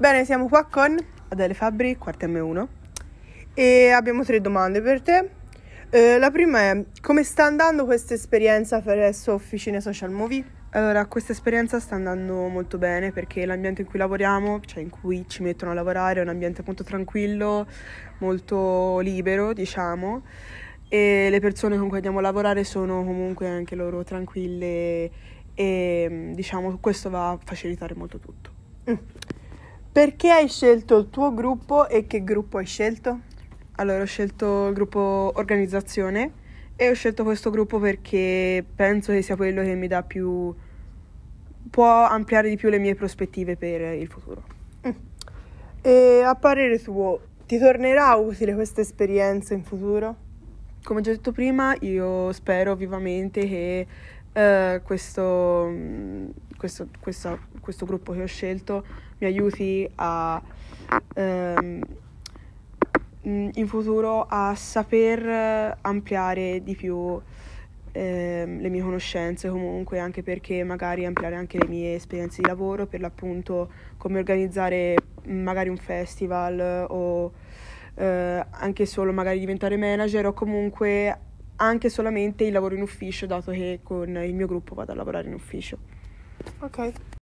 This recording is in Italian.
Bene, siamo qua con Adele Fabri, quarta M1 e abbiamo tre domande per te. Eh, la prima è come sta andando questa esperienza presso Officine Social Movie? Allora, questa esperienza sta andando molto bene perché l'ambiente in cui lavoriamo, cioè in cui ci mettono a lavorare, è un ambiente molto tranquillo, molto libero, diciamo, e le persone con cui andiamo a lavorare sono comunque anche loro tranquille e diciamo questo va a facilitare molto tutto. Mm. Perché hai scelto il tuo gruppo e che gruppo hai scelto? Allora, ho scelto il gruppo organizzazione e ho scelto questo gruppo perché penso che sia quello che mi dà più... può ampliare di più le mie prospettive per il futuro. Mm. E a parere tuo, ti tornerà utile questa esperienza in futuro? Come ho già detto prima, io spero vivamente che Uh, questo, mm, questo, questa questo gruppo che ho scelto mi aiuti a, ehm, mm, in futuro a saper ampliare di più ehm, le mie conoscenze comunque anche perché magari ampliare anche le mie esperienze di lavoro per l'appunto come organizzare mm, magari un festival o eh, anche solo magari diventare manager o comunque anche solamente il lavoro in ufficio, dato che con il mio gruppo vado a lavorare in ufficio. Ok.